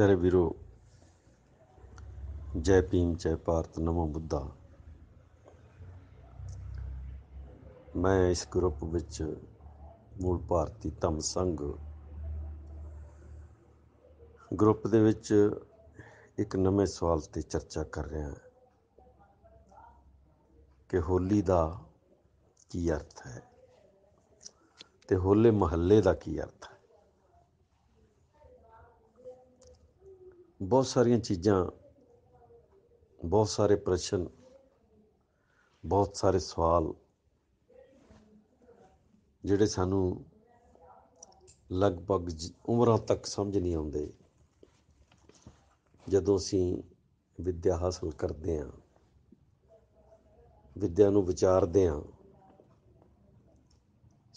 ਪਿਆਰੇ ਵੀਰੋ ਜੈ ਭੀਮ ਜੈ ਭਾਰਤ ਨਮੋ ਬੁੱਧਾ ਮੈਂ ਇਸ ਗਰੁੱਪ ਵਿੱਚ ਮੂਲ ਭਾਰਤੀ ਧੰਮ ਸੰਘ ਗਰੁੱਪ ਦੇ ਵਿੱਚ ਇੱਕ ਨਵੇਂ ਸਵਾਲ ਤੇ ਚਰਚਾ ਕਰ ਰਿਹਾ ਹਾਂ ਕਿ ਹੋਲੀ ਦਾ ਕੀ ਅਰਥ ਹੈ ਤੇ ਹੋਲੇ ਮਹੱਲੇ ਦਾ ਕੀ ਅਰਥ ਬਹੁਤ ਸਾਰੀਆਂ ਚੀਜ਼ਾਂ ਬਹੁਤ ਸਾਰੇ ਪ੍ਰਸ਼ਨ ਬਹੁਤ ਸਾਰੇ ਸਵਾਲ ਜਿਹੜੇ ਸਾਨੂੰ ਲਗਭਗ ਉਮਰਾਂ ਤੱਕ ਸਮਝ ਨਹੀਂ ਆਉਂਦੇ ਜਦੋਂ ਅਸੀਂ ਵਿਦਿਆ ਹਾਸਲ ਕਰਦੇ ਹਾਂ ਵਿਦਿਆ ਨੂੰ ਵਿਚਾਰਦੇ ਹਾਂ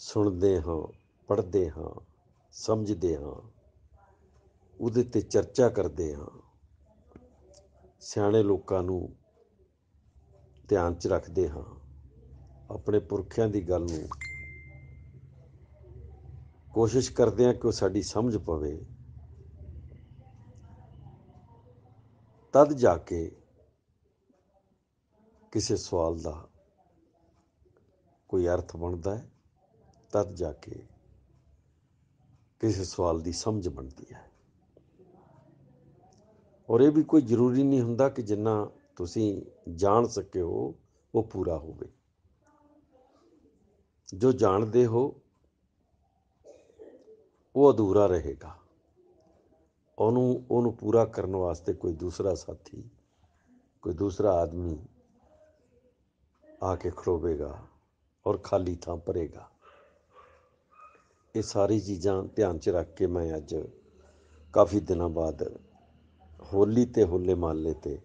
ਸੁਣਦੇ ਹਾਂ ਪੜ੍ਹਦੇ ਹਾਂ ਸਮਝਦੇ ਹਾਂ ਉਹਦੇ ਤੇ ਚਰਚਾ ਕਰਦੇ ਹਾਂ ਸਿਆਣੇ ਲੋਕਾਂ ਨੂੰ ਧਿਆਨ 'ਚ ਰੱਖਦੇ ਹਾਂ ਆਪਣੇ ਪੁਰਖਿਆਂ ਦੀ ਗੱਲ ਨੂੰ ਕੋਸ਼ਿਸ਼ ਕਰਦੇ ਹਾਂ ਕਿ ਉਹ ਸਾਡੀ ਸਮਝ ਪਵੇ ਤਦ ਜਾ ਕੇ ਕਿਸੇ ਸਵਾਲ ਦਾ ਕੋਈ ਅਰਥ ਬਣਦਾ ਹੈ ਤਦ ਜਾ ਕੇ ਕਿਸੇ ਸਵਾਲ ਦੀ ਸਮਝ ਬਣਦੀ ਹੈ ਔਰ ਇਹ ਵੀ ਕੋਈ ਜ਼ਰੂਰੀ ਨਹੀਂ ਹੁੰਦਾ ਕਿ ਜਿੰਨਾ ਤੁਸੀਂ ਜਾਣ ਸਕੇ ਹੋ ਉਹ ਪੂਰਾ ਹੋਵੇ ਜੋ ਜਾਣਦੇ ਹੋ ਉਹ ਅਧੂਰਾ ਰਹੇਗਾ ਉਹਨੂੰ ਉਹਨੂੰ ਪੂਰਾ ਕਰਨ ਵਾਸਤੇ ਕੋਈ ਦੂਸਰਾ ਸਾਥੀ ਕੋਈ ਦੂਸਰਾ ਆਦਮੀ ਆ ਕੇ ਖਰੋਵੇਗਾ ਔਰ ਖਾਲੀ ਥਾਂ ਭਰੇਗਾ ਇਹ ਸਾਰੀ ਚੀਜ਼ਾਂ ਧਿਆਨ 'ਚ ਰੱਖ ਕੇ ਮੈਂ ਅੱਜ ਕਾਫੀ ਦਿਨਾਂ ਬਾਅਦ ਹੋਲੀ ਤੇ ਹੋਲੇ ਮਹੱਲੇ ਤੇ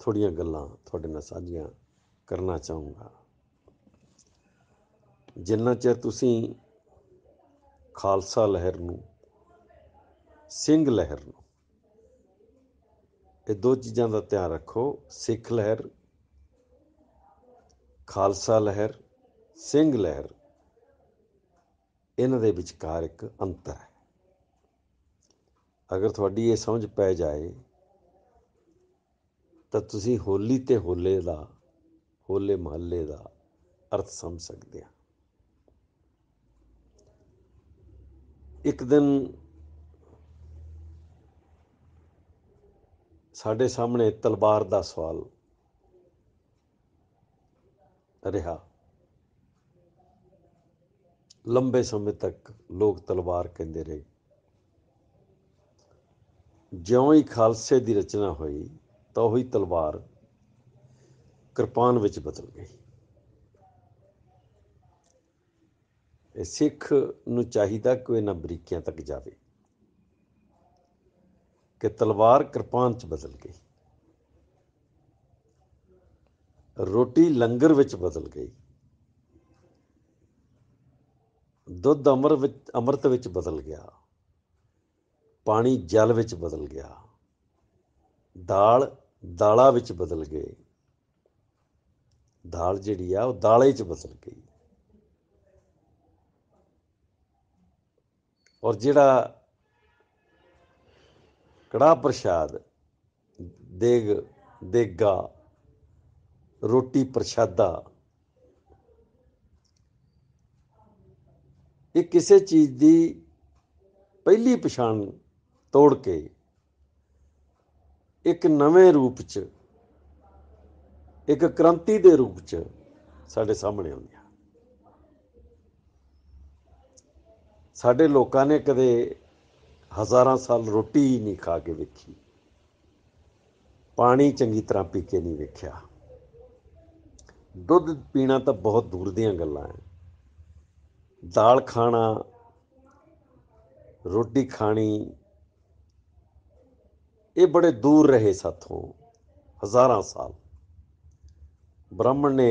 ਥੋੜੀਆਂ ਗੱਲਾਂ ਤੁਹਾਡੇ ਨਾਲ ਸਾਂਝੀਆਂ ਕਰਨਾ ਚਾਹੂੰਗਾ ਜਿੰਨਾ ਚਿਰ ਤੁਸੀਂ ਖਾਲਸਾ ਲਹਿਰ ਨੂੰ ਸਿੰਘ ਲਹਿਰ ਨੂੰ ਇਹ ਦੋ ਚੀਜ਼ਾਂ ਦਾ ਧਿਆਨ ਰੱਖੋ ਸਿੱਖ ਲਹਿਰ ਖਾਲਸਾ ਲਹਿਰ ਸਿੰਘ ਲਹਿਰ ਇਹਨਾਂ ਦੇ ਵਿਚਕਾਰ ਇੱਕ ਅੰਤਰ ਹੈ ਅਗਰ ਤੁਹਾਡੀ ਇਹ ਸਮਝ ਪੈ ਜਾਏ ਤਾਂ ਤੁਸੀਂ ਹੋਲੀ ਤੇ ਹੋਲੇ ਦਾ ਹੋਲੇ ਮਹੱਲੇ ਦਾ ਅਰਥ ਸਮਝ ਸਕਦੇ ਆ ਇੱਕ ਦਿਨ ਸਾਡੇ ਸਾਹਮਣੇ ਤਲਵਾਰ ਦਾ ਸਵਾਲ ਰਿਹਾ ਲੰਬੇ ਸਮੇਂ ਤੱਕ ਲੋਕ ਤਲਵਾਰ ਕਹਿੰਦੇ ਰਹੇ ਜਿਉਂ ਹੀ ਖਾਲਸੇ ਦੀ ਰਚਨਾ ਹੋਈ ਤਾਂ ਉਹੀ ਤਲਵਾਰ ਕਿਰਪਾਨ ਵਿੱਚ ਬਦਲ ਗਈ ਇਹ ਸਿੱਖ ਨੂੰ ਚਾਹੀਦਾ ਕਿ ਉਹ ਇਹਨਾਂ ਬਰੀਕੀਆਂ ਤੱਕ ਜਾਵੇ ਕਿ ਤਲਵਾਰ ਕਿਰਪਾਨ 'ਚ ਬਦਲ ਗਈ ਰੋਟੀ ਲੰਗਰ ਵਿੱਚ ਬਦਲ ਗਈ ਦੁੱਧ ਅਮਰ ਵਿੱਚ ਅੰਮ੍ਰਿਤ ਵਿੱਚ ਬਦਲ ਗਿਆ ਪਾਣੀ ਜਲ ਵਿੱਚ ਬਦਲ ਗਿਆ ਦਾਲ ਦਾਲਾਂ ਵਿੱਚ ਬਦਲ ਗਏ ਦਾਲ ਜਿਹੜੀ ਆ ਉਹ ਦਾਲੇ 'ਚ ਬਦਲ ਗਈ ਔਰ ਜਿਹੜਾ ਕੜਾ ਪ੍ਰਸ਼ਾਦ ਦੇਗ ਦੇਗਾ ਰੋਟੀ ਪ੍ਰਸ਼ਾਦਾ ਇਹ ਕਿਸੇ ਚੀਜ਼ ਦੀ ਪਹਿਲੀ ਪਛਾਣ ਤੋੜ ਕੇ ਇੱਕ ਨਵੇਂ ਰੂਪ 'ਚ ਇੱਕ ਕ੍ਰਾਂਤੀ ਦੇ ਰੂਪ 'ਚ ਸਾਡੇ ਸਾਹਮਣੇ ਆਉਂਦੀਆਂ ਸਾਡੇ ਲੋਕਾਂ ਨੇ ਕਦੇ ਹਜ਼ਾਰਾਂ ਸਾਲ ਰੋਟੀ ਨਹੀਂ ਖਾ ਕੇ ਵੇਖੀ ਪਾਣੀ ਚੰਗੀ ਤਰ੍ਹਾਂ ਪੀ ਕੇ ਨਹੀਂ ਵੇਖਿਆ ਦੁੱਧ ਪੀਣਾ ਤਾਂ ਬਹੁਤ ਦੂਰ ਦੀਆਂ ਗੱਲਾਂ ਐ ਦਾਲ ਖਾਣਾ ਰੋਟੀ ਖਾਣੀ ਇਹ ਬੜੇ ਦੂਰ ਰਹੇ ਸਾਥੋਂ ਹਜ਼ਾਰਾਂ ਸਾਲ ਬ੍ਰਾਹਮਣ ਨੇ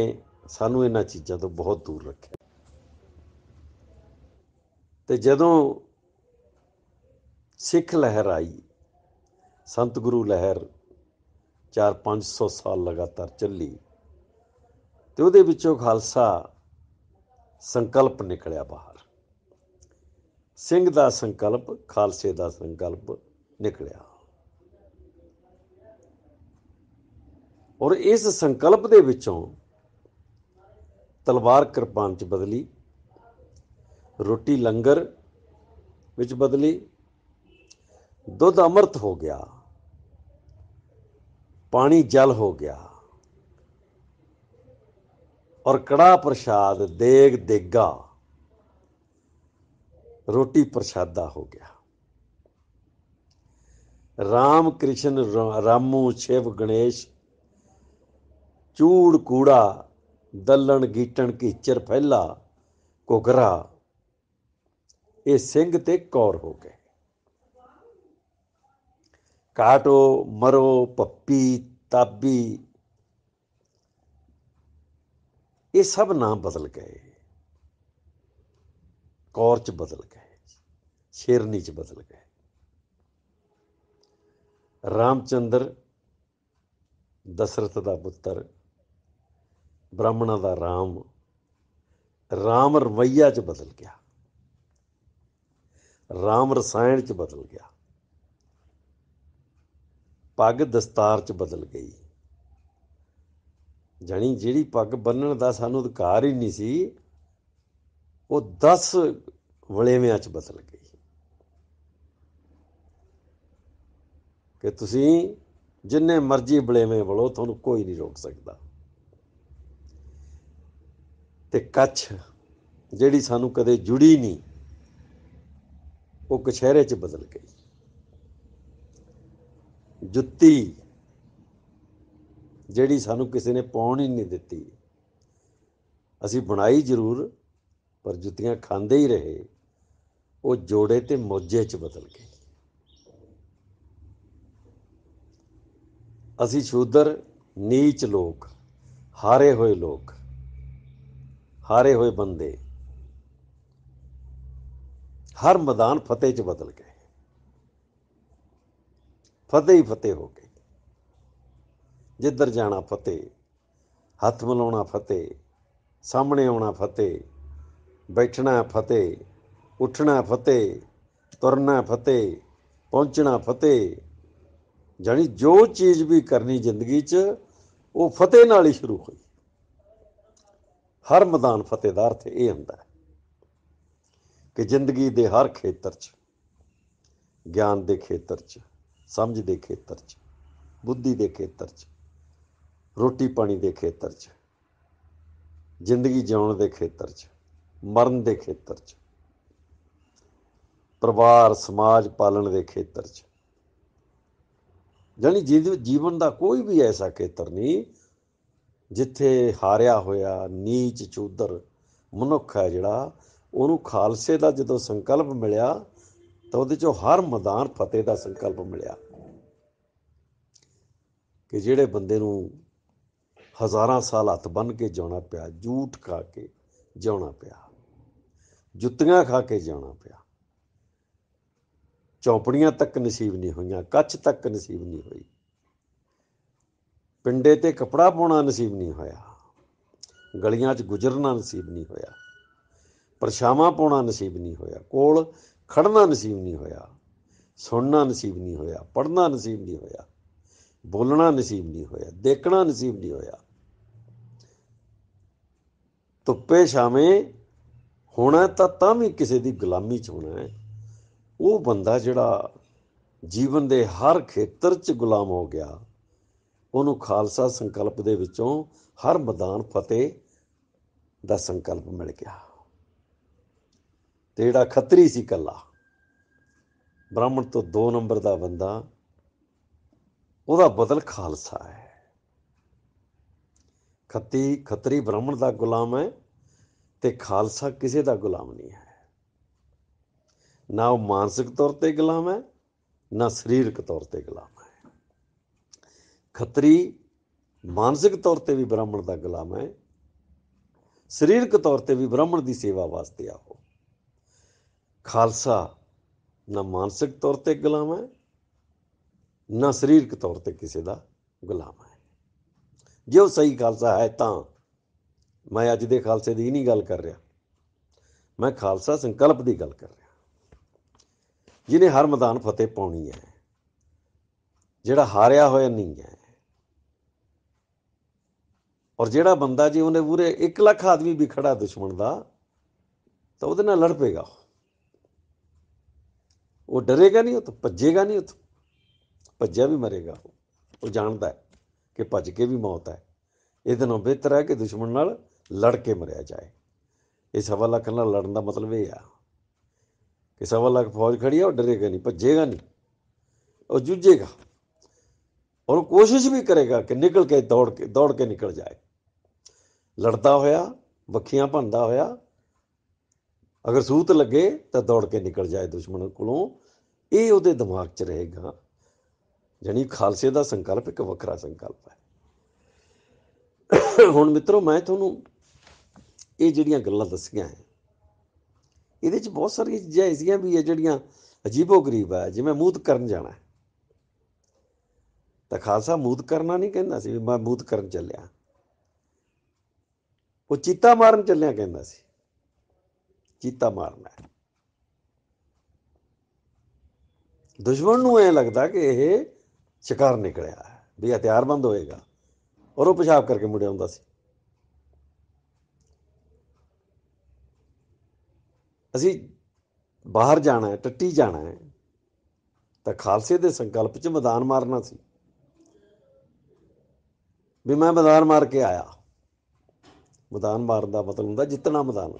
ਸਾਨੂੰ ਇਹਨਾਂ ਚੀਜ਼ਾਂ ਤੋਂ ਬਹੁਤ ਦੂਰ ਰੱਖਿਆ ਤੇ ਜਦੋਂ ਸਿੱਖ ਲਹਿਰ ਆਈ ਸੰਤ ਗੁਰੂ ਲਹਿਰ 4-500 ਸਾਲ ਲਗਾਤਾਰ ਚੱਲੀ ਤੇ ਉਹਦੇ ਵਿੱਚੋਂ ਖਾਲਸਾ ਸੰਕਲਪ ਨਿਕਲਿਆ ਬਾਹਰ ਸਿੰਘ ਦਾ ਸੰਕਲਪ ਖਾਲਸੇ ਦਾ ਸੰਕਲਪ ਨਿਕਲਿਆ ਔਰ ਇਸ ਸੰਕਲਪ ਦੇ ਵਿੱਚੋਂ ਤਲਵਾਰ ਕਿਰਪਾਨ ਚ ਬਦਲੀ ਰੋਟੀ ਲੰਗਰ ਵਿੱਚ ਬਦਲੀ ਦੁੱਧ ਅਮਰਤ ਹੋ ਗਿਆ ਪਾਣੀ ਜਲ ਹੋ ਗਿਆ ਔਰ ਕੜਾ ਪ੍ਰਸ਼ਾਦ ਦੇਗ ਦੇਗਾ ਰੋਟੀ ਪ੍ਰਸ਼ਾਦਾ ਹੋ ਗਿਆ ਰਾਮ ਕ੍ਰਿਸ਼ਨ ਰਾਮੂ ਸ਼ਿਵ ਗਣੇਸ਼ ਚੂੜ ਕੂੜਾ ਦੱਲਣ ਗੀਟਣ ਕੀਚਰ ਫੈਲਾ ਕੋਗਰਾ ਇਹ ਸਿੰਘ ਤੇ ਕੌਰ ਹੋ ਗਏ ਕਾਟੋ ਮਰੋ ਪੱਪੀ ਤਾਬੀ ਇਹ ਸਭ ਨਾਮ ਬਦਲ ਗਏ ਕੌਰ ਚ ਬਦਲ ਗਏ ਸ਼ੇਰਨੀ ਚ ਬਦਲ ਗਏ ਰਾਮਚੰਦਰ ਦਸ਼ਰਥ ਦਾ ਪੁੱਤਰ ਬ੍ਰਾਹਮਣਾਂ ਦਾ ਰਾਮ ਰਾਮ ਰਵਈਆ ਚ ਬਦਲ ਗਿਆ ਰਾਮ ਰਸਾਇਣ ਚ ਬਦਲ ਗਿਆ ਪੱਗ ਦਸਤਾਰ ਚ ਬਦਲ ਗਈ ਜਣੀ ਜਿਹੜੀ ਪੱਗ ਬੰਨਣ ਦਾ ਸਾਨੂੰ ਅਧਿਕਾਰ ਹੀ ਨਹੀਂ ਸੀ ਉਹ 10 ਵਲੇਵਿਆਂ ਚ ਬਦਲ ਗਈ ਕਿ ਤੁਸੀਂ ਜਿੰਨੇ ਮਰਜ਼ੀ ਬਲੇਵੇਂ ਬਲੋ ਤੁਹਾਨੂੰ ਕੋਈ ਨਹੀਂ ਰੋਕ ਸਕਦਾ ਤੇ ਕੱਛ ਜਿਹੜੀ ਸਾਨੂੰ ਕਦੇ ਜੁੜੀ ਨਹੀਂ ਉਹ ਕਛਹਿਰੇ 'ਚ ਬਦਲ ਗਈ ਜੁੱਤੀ ਜਿਹੜੀ ਸਾਨੂੰ ਕਿਸੇ ਨੇ ਪਾਉਣ ਹੀ ਨਹੀਂ ਦਿੱਤੀ ਅਸੀਂ ਬਣਾਈ ਜ਼ਰੂਰ ਪਰ ਜੁੱਤੀਆਂ ਖਾਂਦੇ ਹੀ ਰਹੇ ਉਹ ਜੋੜੇ ਤੇ ਮੋਜੇ 'ਚ ਬਦਲ ਗਏ ਅਸੀਂ ਸ਼ੂਦਰ ਨੀਚ ਲੋਕ ਹਾਰੇ ਹੋਏ ਲੋਕ ਹਾਰੇ ਹੋਏ ਬੰਦੇ ਹਰ ਮੈਦਾਨ ਫਤਿਹ ਚ ਬਦਲ ਗਏ ਫਤਿਹ ਹੀ ਫਤਿਹ ਹੋ ਗਏ ਜਿੱਧਰ ਜਾਣਾ ਫਤਿਹ ਹੱਥ ਮਲਾਉਣਾ ਫਤਿਹ ਸਾਹਮਣੇ ਆਉਣਾ ਫਤਿਹ ਬੈਠਣਾ ਫਤਿਹ ਉੱਠਣਾ ਫਤਿਹ ਤੁਰਨਾ ਫਤਿਹ ਪਹੁੰਚਣਾ ਫਤਿਹ ਜਾਨੀ ਜੋ ਚੀਜ਼ ਵੀ ਕਰਨੀ ਜ਼ਿੰਦਗੀ 'ਚ ਉਹ ਫਤਿਹ ਨਾਲ ਹੀ ਸ਼ੁਰੂ ਹੋਈ ਹਰ ਮੈਦਾਨ ਫਤਿਹਦਾਰ ਤੇ ਇਹ ਹੁੰਦਾ ਹੈ ਕਿ ਜ਼ਿੰਦਗੀ ਦੇ ਹਰ ਖੇਤਰ 'ਚ ਗਿਆਨ ਦੇ ਖੇਤਰ 'ਚ ਸਮਝ ਦੇ ਖੇਤਰ 'ਚ ਬੁੱਧੀ ਦੇ ਖੇਤਰ 'ਚ ਰੋਟੀ ਪਾਣੀ ਦੇ ਖੇਤਰ 'ਚ ਜ਼ਿੰਦਗੀ ਜਿਉਣ ਦੇ ਖੇਤਰ 'ਚ ਮਰਨ ਦੇ ਖੇਤਰ 'ਚ ਪਰਿਵਾਰ ਸਮਾਜ ਪਾਲਣ ਦੇ ਖੇਤਰ 'ਚ ਜਾਨੀ ਜੀਵਨ ਦਾ ਕੋਈ ਵੀ ਐਸਾ ਖੇਤਰ ਨਹੀਂ ਜਿੱਥੇ ਹਾਰਿਆ ਹੋਇਆ ਨੀਚ ਚੂਦਰ ਮਨੁੱਖ ਹੈ ਜਿਹੜਾ ਉਹਨੂੰ ਖਾਲਸੇ ਦਾ ਜਦੋਂ ਸੰਕਲਪ ਮਿਲਿਆ ਤਾਂ ਉਹਦੇ ਚੋਂ ਹਰ ਮੈਦਾਨ ਫਤਿਹ ਦਾ ਸੰਕਲਪ ਮਿਲਿਆ ਕਿ ਜਿਹੜੇ ਬੰਦੇ ਨੂੰ ਹਜ਼ਾਰਾਂ ਸਾਲ ਹੱਥ ਬੰਨ ਕੇ ਜਾਣਾ ਪਿਆ ਝੂਠ ਖਾ ਕੇ ਜਾਣਾ ਪਿਆ ਜੁੱਤੀਆਂ ਖਾ ਕੇ ਜਾਣਾ ਪਿਆ ਚੌਪੜੀਆਂ ਤੱਕ ਨਸੀਬ ਨਹੀਂ ਹੋਈਆਂ ਕੱਚ ਤੱਕ ਨਸੀਬ ਨਹੀਂ ਹੋਈ ਪਿੰਡੇ ਤੇ ਕਪੜਾ ਪਾਉਣਾ ਨਸੀਬ ਨਹੀਂ ਹੋਇਆ ਗਲੀਆਂ 'ਚ ਗੁਜ਼ਰਨਾ ਨਸੀਬ ਨਹੀਂ ਹੋਇਆ ਪਰਛਾਵਾਂ ਪਾਉਣਾ ਨਸੀਬ ਨਹੀਂ ਹੋਇਆ ਕੋਲ ਖੜਨਾ ਨਸੀਬ ਨਹੀਂ ਹੋਇਆ ਸੁਣਨਾ ਨਸੀਬ ਨਹੀਂ ਹੋਇਆ ਪੜਨਾ ਨਸੀਬ ਨਹੀਂ ਹੋਇਆ ਬੋਲਣਾ ਨਸੀਬ ਨਹੀਂ ਹੋਇਆ ਦੇਖਣਾ ਨਸੀਬ ਨਹੀਂ ਹੋਇਆ ਤੁੱਪੇ ਸ਼ਾਮੇ ਹੋਣਾ ਤਾਂ ਤਾਂ ਵੀ ਕਿਸੇ ਦੀ ਗੁਲਾਮੀ 'ਚ ਹੋਣਾ ਹੈ ਉਹ ਬੰਦਾ ਜਿਹੜਾ ਜੀਵਨ ਦੇ ਹਰ ਖੇਤਰ 'ਚ ਗੁਲਾਮ ਹੋ ਗਿਆ ਉਹਨੂੰ ਖਾਲਸਾ ਸੰਕਲਪ ਦੇ ਵਿੱਚੋਂ ਹਰ ਮੈਦਾਨ ਫਤਿਹ ਦਾ ਸੰਕਲਪ ਮਿਲ ਗਿਆ ਤੇ ਜਿਹੜਾ ਖੱਤਰੀ ਸੀ ਕੱਲਾ ਬ੍ਰਾਹਮਣ ਤੋਂ 2 ਨੰਬਰ ਦਾ ਬੰਦਾ ਉਹਦਾ ਬਦਲ ਖਾਲਸਾ ਹੈ ਖੱਤੀ ਖੱਤਰੀ ਬ੍ਰਾਹਮਣ ਦਾ ਗੁਲਾਮ ਹੈ ਤੇ ਖਾਲਸਾ ਕਿਸੇ ਦਾ ਗੁਲਾਮ ਨਹੀਂ ਹੈ ਨਾ ਉਹ ਮਾਨਸਿਕ ਤੌਰ ਤੇ ਗੁਲਾਮ ਹੈ ਨਾ ਸਰੀਰਕ ਤੌਰ ਤੇ ਗੁਲਾਮ ਖੱਤਰੀ ਮਾਨਸਿਕ ਤੌਰ ਤੇ ਵੀ ਬ੍ਰਾਹਮਣ ਦਾ ਗੁਲਾਮ ਹੈ ਸਰੀਰਕ ਤੌਰ ਤੇ ਵੀ ਬ੍ਰਾਹਮਣ ਦੀ ਸੇਵਾ ਵਾਸਤੇ ਆਓ ਖਾਲਸਾ ਨਾ ਮਾਨਸਿਕ ਤੌਰ ਤੇ ਗੁਲਾਮ ਹੈ ਨਾ ਸਰੀਰਕ ਤੌਰ ਤੇ ਕਿਸੇ ਦਾ ਗੁਲਾਮ ਹੈ ਜੇ ਉਹ ਸਹੀ ਖਾਲਸਾ ਹੈ ਤਾਂ ਮੈਂ ਅੱਜ ਦੇ ਖਾਲਸੇ ਦੀ ਨਹੀਂ ਗੱਲ ਕਰ ਰਿਹਾ ਮੈਂ ਖਾਲਸਾ ਸੰਕਲਪ ਦੀ ਗੱਲ ਕਰ ਰਿਹਾ ਜਿਹਨੇ ਹਰ ਮੈਦਾਨ ਫਤਿਹ ਪਾਉਣੀ ਹੈ ਜਿਹੜਾ ਹਾਰਿਆ ਹੋਇਆ ਨਹੀਂ ਹੈ ਔਰ ਜਿਹੜਾ ਬੰਦਾ ਜੀ ਉਹਨੇ ਪੂਰੇ 1 ਲੱਖ ਆਦਮੀ ਵੀ ਖੜਾ ਦੁਸ਼ਮਣ ਦਾ ਤਾਂ ਉਹਦੇ ਨਾਲ ਲੜ ਪੇਗਾ ਉਹ ਡਰੇਗਾ ਨਹੀਂ ਉਹ ਤਾਂ ਭੱਜੇਗਾ ਨਹੀਂ ਉਹ ਭੱਜਿਆ ਵੀ ਮਰੇਗਾ ਉਹ ਜਾਣਦਾ ਹੈ ਕਿ ਭੱਜ ਕੇ ਵੀ ਮੌਤ ਹੈ ਇਹਦੇ ਨਾਲੋਂ ਬਿਹਤਰ ਹੈ ਕਿ ਦੁਸ਼ਮਣ ਨਾਲ ਲੜ ਕੇ ਮਰਿਆ ਜਾਏ ਇਹ ਸਵਾ ਲੱਖ ਨਾਲ ਲੜਨ ਦਾ ਮਤਲਬ ਇਹ ਆ ਕਿ ਸਵਾ ਲੱਖ ਫੌਜ ਖੜੀ ਆ ਉਹ ਡਰੇਗਾ ਨਹੀਂ ਭੱਜੇਗਾ ਨਹੀਂ ਉਹ ਜੂਝੇਗਾ ਔਰ ਕੋਸ਼ਿਸ਼ ਵੀ ਕਰੇਗਾ ਕਿ ਨਿਕਲ ਕੇ ਦੌੜ ਕੇ ਦੌੜ ਕੇ ਨਿਕਲ ਜਾਏ ਲੜਦਾ ਹੋਇਆ ਵੱਖੀਆਂ ਭੰਦਾ ਹੋਇਆ ਅਗਰ ਸੂਤ ਲੱਗੇ ਤਾਂ ਦੌੜ ਕੇ ਨਿਕਲ ਜਾਏ ਦੁਸ਼ਮਣ ਕੋਲੋਂ ਇਹ ਉਹਦੇ ਦਿਮਾਗ 'ਚ ਰਹੇਗਾ ਜਾਨੀ ਖਾਲਸੇ ਦਾ ਸੰਕਲਪ ਇੱਕ ਵੱਖਰਾ ਸੰਕਲਪ ਹੈ ਹੁਣ ਮਿੱਤਰੋ ਮੈਂ ਤੁਹਾਨੂੰ ਇਹ ਜਿਹੜੀਆਂ ਗੱਲਾਂ ਦੱਸੀਆਂ ਹੈ ਇਹਦੇ 'ਚ ਬਹੁਤ ਸਾਰੀਆਂ ਚੀਜ਼ਾਂ ਐਸੀਆਂ ਵੀ ਹੈ ਜਿਹੜੀਆਂ ਅਜੀਬੋ ਗਰੀਬ ਹੈ ਜਿਵੇਂ ਮੂਤ ਕਰਨ ਜਾਣਾ ਤਾਂ ਖਾਲਸਾ ਮੂਤ ਕਰਨਾ ਨਹੀਂ ਕਹਿੰਦਾ ਸੀ ਮੈਂ ਮੂਤ ਕਰਨ ਚੱਲਿਆ ਉਹ ਚੀਤਾ ਮਾਰਨ ਚੱਲਿਆ ਕਹਿੰਦਾ ਸੀ ਚੀਤਾ ਮਾਰਨਾ ਹੈ ਦੁਸ਼ਮਣ ਨੂੰ ਇਹ ਲੱਗਦਾ ਕਿ ਇਹ ਸ਼ਿਕਾਰ ਨਿਕਲਿਆ ਹੈ ਵੀ ਹਥਿਆਰਬੰਦ ਹੋਏਗਾ ਔਰ ਉਹ ਪਿਸ਼ਾਬ ਕਰਕੇ ਮੁੜਿਆ ਹੁੰਦਾ ਸੀ ਅਸੀਂ ਬਾਹਰ ਜਾਣਾ ਹੈ ਟੱਟੀ ਜਾਣਾ ਹੈ ਤਾਂ ਖਾਲਸੇ ਦੇ ਸੰਕਲਪ 'ਚ ਮੈਦਾਨ ਮਾਰਨਾ ਸੀ ਵੀ ਮੈਂ ਮੈਦਾਨ ਮਾਰ ਕੇ ਆਇਆ ਮੈਦਾਨ ਮਾਰਨ ਦਾ ਮਤਲਬ ਹੁੰਦਾ ਜਿੱਤਣਾ ਮੈਦਾਨ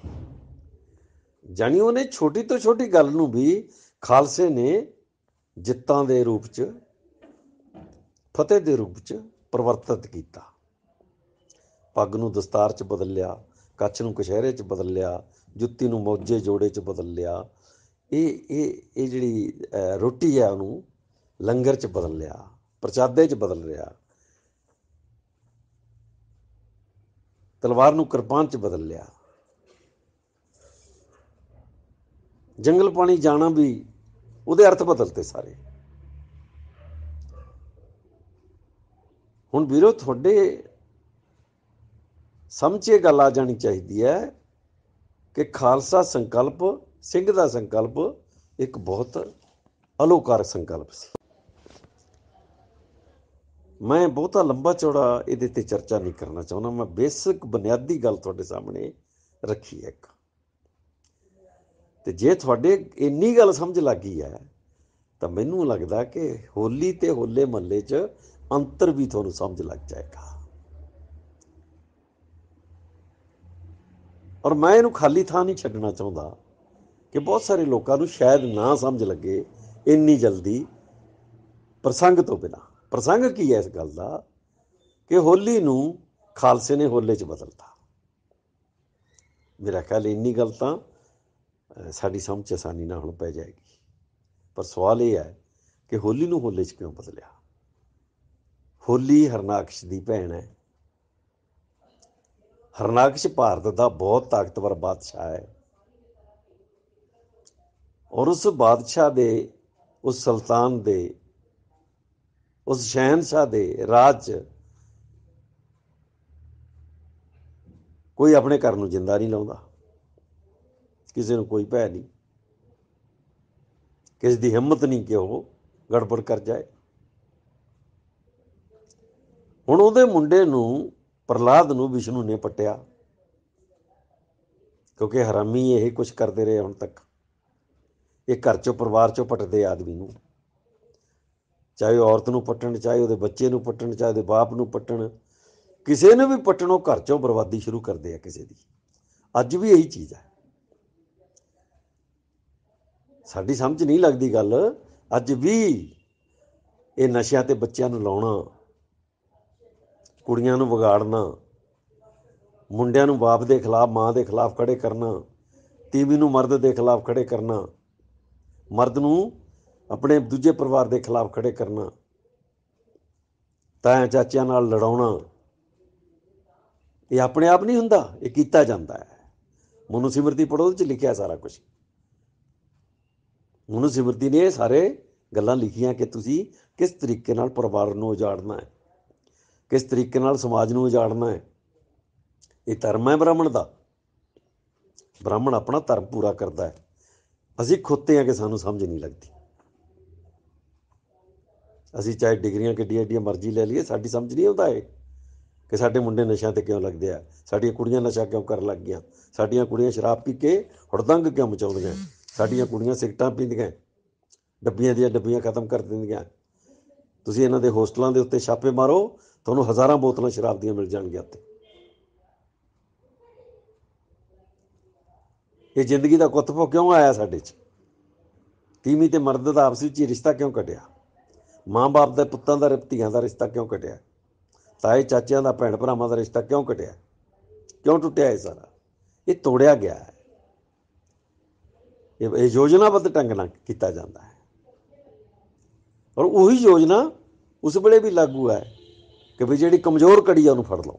ਜਾਨੀ ਉਹਨੇ ਛੋਟੀ ਤੋਂ ਛੋਟੀ ਗੱਲ ਨੂੰ ਵੀ ਖਾਲਸੇ ਨੇ ਜਿੱਤਾਂ ਦੇ ਰੂਪ 'ਚ ਫਤਿਹ ਦੇ ਰੂਪ 'ਚ ਪਰਵਰਤਿਤ ਕੀਤਾ ਪੱਗ ਨੂੰ ਦਸਤਾਰ 'ਚ ਬਦਲ ਲਿਆ ਕੱਚ ਨੂੰ ਕਸ਼ਹਿਰੇ 'ਚ ਬਦਲ ਲਿਆ ਜੁੱਤੀ ਨੂੰ ਮੋਜੇ ਜੋੜੇ 'ਚ ਬਦਲ ਲਿਆ ਇਹ ਇਹ ਇਹ ਜਿਹੜੀ ਰੋਟੀ ਹੈ ਉਹਨੂੰ ਲੰਗਰ 'ਚ ਬਦਲ ਲਿਆ ਪ੍ਰਚਾਦੇ 'ਚ ਬਦਲ ਰਿਹਾ ਤਲਵਾਰ ਨੂੰ ਕਿਰਪਾਨ 'ਚ ਬਦਲ ਲਿਆ ਜੰਗਲ ਪਾਣੀ ਜਾਣਾ ਵੀ ਉਹਦੇ ਅਰਥ ਬਦਲਤੇ ਸਾਰੇ ਹੁਣ ਵੀਰੋ ਤੁਹਾਡੇ ਸਮਝੇ ਗੱਲ ਆ ਜਾਣੀ ਚਾਹੀਦੀ ਹੈ ਕਿ ਖਾਲਸਾ ਸੰਕਲਪ ਸਿੰਘ ਦਾ ਸੰਕਲਪ ਇੱਕ ਬਹੁਤ ਅਲੋਕਾਰ ਸੰਕਲਪ ਸੀ ਮੈਂ ਬਹੁਤਾ ਲੰਬਾ ਚੌੜਾ ਇਹਦੇ ਤੇ ਚਰਚਾ ਨਹੀਂ ਕਰਨਾ ਚਾਹੁੰਦਾ ਮੈਂ ਬੇਸਿਕ ਬੁਨਿਆਦੀ ਗੱਲ ਤੁਹਾਡੇ ਸਾਹਮਣੇ ਰੱਖੀ ਹੈ ਇੱਕ ਤੇ ਜੇ ਤੁਹਾਡੇ ਇੰਨੀ ਗੱਲ ਸਮਝ ਲੱਗੀ ਹੈ ਤਾਂ ਮੈਨੂੰ ਲੱਗਦਾ ਕਿ ਹੋਲੀ ਤੇ ਹੋਲੇ ਮੱਲੇ 'ਚ ਅੰਤਰ ਵੀ ਤੁਹਾਨੂੰ ਸਮਝ ਲੱਗ ਜਾਏਗਾ ਔਰ ਮੈਂ ਇਹਨੂੰ ਖਾਲੀ ਥਾਂ ਨਹੀਂ ਛੱਡਣਾ ਚਾਹੁੰਦਾ ਕਿ ਬਹੁਤ ਸਾਰੇ ਲੋਕਾਂ ਨੂੰ ਸ਼ਾਇਦ ਨਾ ਸਮਝ ਲੱਗੇ ਇੰਨੀ ਜਲਦੀ ਪ੍ਰਸੰਗ ਤੋਂ ਬਿਨਾ ਪ੍ਰਸੰਗ ਕੀ ਹੈ ਇਸ ਗੱਲ ਦਾ ਕਿ ਹੋਲੀ ਨੂੰ ਖਾਲਸੇ ਨੇ ਹੋਲੇ 'ਚ ਬਦਲਤਾ ਮੇਰਾ ਖਿਆਲ ਇੰਨੀ ਗੱਲ ਤਾਂ ਸਾਡੀ ਸਮਝ 'ਚ ਆਸਾਨੀ ਨਾਲ ਹੁਣ ਪੈ ਜਾਏਗੀ ਪਰ ਸਵਾਲ ਇਹ ਹੈ ਕਿ ਹੋਲੀ ਨੂੰ ਹੋਲੇ 'ਚ ਕਿਉਂ ਬਦਲਿਆ ਹੋਲੀ ਹਰਨਾਕਸ਼ ਦੀ ਭੈਣ ਹੈ ਹਰਨਾਕਸ਼ ਭਾਰਤ ਦਾ ਬਹੁਤ ਤਾਕਤਵਰ ਬਾਦਸ਼ਾਹ ਹੈ ਔਰ ਉਸ ਬਾਦਸ਼ਾਹ ਦੇ ਉਸ ਸੁਲਤਾਨ ਦੇ ਉਸ ਸ਼ਹਿਨशाह ਦੇ ਰਾਜ 'ਚ ਕੋਈ ਆਪਣੇ ਘਰ ਨੂੰ ਜਿੰਦਾ ਨਹੀਂ ਲਾਉਂਦਾ ਕਿਸੇ ਨੂੰ ਕੋਈ ਭੈ ਨਹੀਂ ਕਿਸ ਦੀ ਹਿੰਮਤ ਨਹੀਂ ਕਿ ਉਹ ਗੜਬੜ ਕਰ ਜਾਏ ਹੁਣ ਉਹਦੇ ਮੁੰਡੇ ਨੂੰ ਪ੍ਰਲਾਦ ਨੂੰ ਵਿਸ਼ਨੂੰ ਨੇ ਪਟਿਆ ਕਿਉਂਕਿ ਹਰਾਮੀ ਇਹ ਕੁਝ ਕਰਦੇ ਰਹੇ ਹੁਣ ਤੱਕ ਇਹ ਘਰ ਚੋਂ ਪਰਿਵਾਰ ਚੋਂ ਪਟਦੇ ਆਦਮੀ ਨੂੰ ਚਾਹੇ ਔਰਤ ਨੂੰ ਪੱਟਣ ਚਾਹੇ ਉਹਦੇ ਬੱਚੇ ਨੂੰ ਪੱਟਣ ਚਾਹੇ ਉਹਦੇ ਬਾਪ ਨੂੰ ਪੱਟਣ ਕਿਸੇ ਨੂੰ ਵੀ ਪੱਟਣੋਂ ਘਰ ਚੋਂ ਬਰਬਾਦੀ ਸ਼ੁਰੂ ਕਰਦੇ ਆ ਕਿਸੇ ਦੀ ਅੱਜ ਵੀ ਇਹੀ ਚੀਜ਼ ਹੈ ਸਾਡੀ ਸਮਝ ਨਹੀਂ ਲੱਗਦੀ ਗੱਲ ਅੱਜ ਵੀ ਇਹ ਨਸ਼ਿਆਂ ਤੇ ਬੱਚਿਆਂ ਨੂੰ ਲਾਉਣਾ ਕੁੜੀਆਂ ਨੂੰ ਵਿਗਾੜਨਾ ਮੁੰਡਿਆਂ ਨੂੰ ਬਾਪ ਦੇ ਖਿਲਾਫ ਮਾਂ ਦੇ ਖਿਲਾਫ ਖੜੇ ਕਰਨਾ ਤੀਵੀ ਨੂੰ ਮਰਦ ਦੇ ਖਿਲਾਫ ਖੜੇ ਕਰਨਾ ਮਰਦ ਨੂੰ ਆਪਣੇ ਦੂਜੇ ਪਰਿਵਾਰ ਦੇ ਖਿਲਾਫ ਖੜੇ ਕਰਨਾ ਤਾਇਆ ਚਾਚਿਆਂ ਨਾਲ ਲੜਾਉਣਾ ਇਹ ਆਪਣੇ ਆਪ ਨਹੀਂ ਹੁੰਦਾ ਇਹ ਕੀਤਾ ਜਾਂਦਾ ਹੈ ਮਨੁਸਿਮਰਤੀ ਸਿਮਰਤੀ ਪੜੋ ਉਹਦੇ ਚ ਲਿਖਿਆ ਸਾਰਾ ਕੁਝ ਮਨੁਸਿਮਰਤੀ ਸਿਮਰਤੀ ਨੇ ਸਾਰੇ ਗੱਲਾਂ ਲਿਖੀਆਂ ਕਿ ਤੁਸੀਂ ਕਿਸ ਤਰੀਕੇ ਨਾਲ ਪਰਿਵਾਰ ਨੂੰ ਉਜਾੜਨਾ ਹੈ ਕਿਸ ਤਰੀਕੇ ਨਾਲ ਸਮਾਜ ਨੂੰ ਉਜਾੜਨਾ ਹੈ ਇਹ ਧਰਮ ਹੈ ਬ੍ਰਾਹਮਣ ਦਾ ਬ੍ਰਾਹਮਣ ਆਪਣਾ ਧਰਮ ਪੂਰਾ ਕਰਦਾ ਹੈ ਅਸੀਂ ਖੁੱਤੇ ਆ ਕਿ ਸਾਨੂੰ ਸਮਝ ਨਹੀਂ ਲੱਗਦੀ ਅਸੀਂ ਚਾਹੇ ਡਿਗਰੀਆਂ ਕਿੱਡੀਆਂ ਏਡੀਆਂ ਮਰਜ਼ੀ ਲੈ ਲਈਏ ਸਾਡੀ ਸਮਝ ਨਹੀਂ ਆਉਂਦਾ ਏ ਕਿ ਸਾਡੇ ਮੁੰਡੇ ਨਸ਼ਿਆਂ ਤੇ ਕਿਉਂ ਲੱਗਦੇ ਆ ਸਾਡੀਆਂ ਕੁੜੀਆਂ ਨਸ਼ਾ ਕਿਉਂ ਕਰਨ ਲੱਗ ਗਿਆ ਸਾਡੀਆਂ ਕੁੜੀਆਂ ਸ਼ਰਾਬ ਪੀ ਕੇ ਹੜਦੰਗ ਕਿਉਂ ਮਚਾਉਂਦੀਆਂ ਸਾਡੀਆਂ ਕੁੜੀਆਂ ਸਿਗਰਟਾਂ ਪੀਂਦੀਆਂ ਡੱਬੀਆਂ ਦੀਆਂ ਡੱਬੀਆਂ ਖਤਮ ਕਰ ਦਿੰਦੀਆਂ ਤੁਸੀਂ ਇਹਨਾਂ ਦੇ ਹੋਸਟਲਾਂ ਦੇ ਉੱਤੇ ਛਾਪੇ ਮਾਰੋ ਤੁਹਾਨੂੰ ਹਜ਼ਾਰਾਂ ਬੋਤਲਾਂ ਸ਼ਰਾਬ ਦੀਆਂ ਮਿਲ ਜਾਣਗੀਆਂ ਉੱਤੇ ਇਹ ਜ਼ਿੰਦਗੀ ਦਾ ਕੁੱਤਪੋ ਕਿਉਂ ਆਇਆ ਸਾਡੇ 'ਚ ਤੀਵੀਂ ਤੇ ਮਰਦ ਦਾ ਆਪਸ ਵਿੱਚ ਰਿਸ਼ਤਾ ਕਿਉਂ ਕੱਟਿਆ ਮਾਂ-ਬਾਪ ਦੇ ਪੁੱਤਾਂ ਦਾ ਰਿਪਤੀਆਂ ਦਾ ਰਿਸ਼ਤਾ ਕਿਉਂ ਕਟਿਆ ਤਾਏ ਚਾਚਿਆਂ ਦਾ ਭੈਣ ਭਰਾਵਾਂ ਦਾ ਰਿਸ਼ਤਾ ਕਿਉਂ ਕਟਿਆ ਕਿਉਂ ਟੁੱਟਿਆ ਇਹ ਸਾਰਾ ਇਹ ਤੋੜਿਆ ਗਿਆ ਹੈ ਇਹ ਯੋਜਨਾਬੱਧ ਢੰਗ ਨਾਲ ਕੀਤਾ ਜਾਂਦਾ ਹੈ ਔਰ ਉਹੀ ਯੋਜਨਾ ਉਸ ਵੇਲੇ ਵੀ ਲਾਗੂ ਹੈ ਕਿ ਵੀ ਜਿਹੜੀ ਕਮਜ਼ੋਰ ਕੜੀ ਆ ਉਹਨੂੰ ਫੜ ਲਓ